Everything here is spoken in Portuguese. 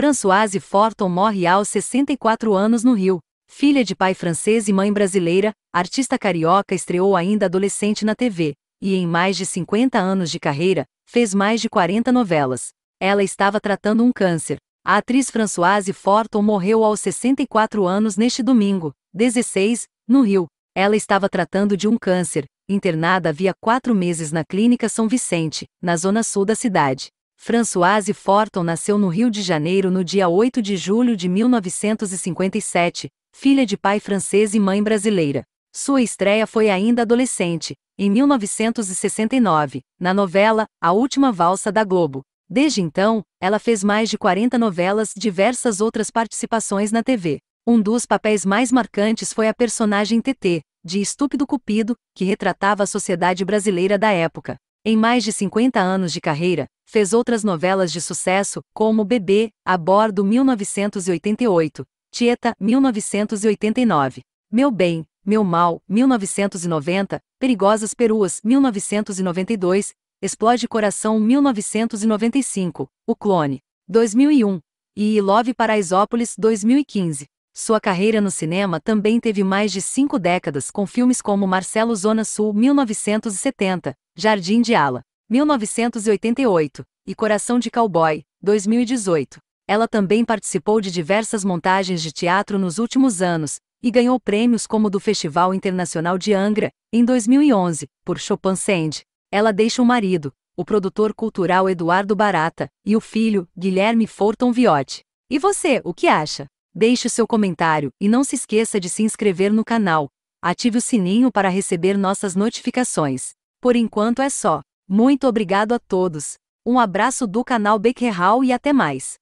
Françoise Forton morre aos 64 anos no Rio. Filha de pai francês e mãe brasileira, artista carioca estreou ainda adolescente na TV, e em mais de 50 anos de carreira, fez mais de 40 novelas. Ela estava tratando um câncer. A atriz Françoise Forton morreu aos 64 anos neste domingo, 16, no Rio. Ela estava tratando de um câncer, internada havia quatro meses na Clínica São Vicente, na zona sul da cidade. Françoise Forton nasceu no Rio de Janeiro no dia 8 de julho de 1957, filha de pai francês e mãe brasileira. Sua estreia foi ainda adolescente, em 1969, na novela A Última Valsa da Globo. Desde então, ela fez mais de 40 novelas e diversas outras participações na TV. Um dos papéis mais marcantes foi a personagem TT, de Estúpido Cupido, que retratava a sociedade brasileira da época. Em mais de 50 anos de carreira, fez outras novelas de sucesso, como Bebê, A Bordo 1988, Tieta 1989, Meu Bem, Meu Mal 1990, Perigosas Peruas 1992, Explode Coração 1995, O Clone 2001 e Love Paraisópolis 2015. Sua carreira no cinema também teve mais de cinco décadas com filmes como Marcelo Zona Sul 1970, Jardim de Ala, 1988, e Coração de Cowboy, 2018. Ela também participou de diversas montagens de teatro nos últimos anos e ganhou prêmios como o do Festival Internacional de Angra, em 2011, por Chopin Sand. Ela deixa o marido, o produtor cultural Eduardo Barata, e o filho, Guilherme Forton Viotti. E você, o que acha? Deixe o seu comentário e não se esqueça de se inscrever no canal. Ative o sininho para receber nossas notificações. Por enquanto é só. Muito obrigado a todos. Um abraço do canal Becker Hall e até mais.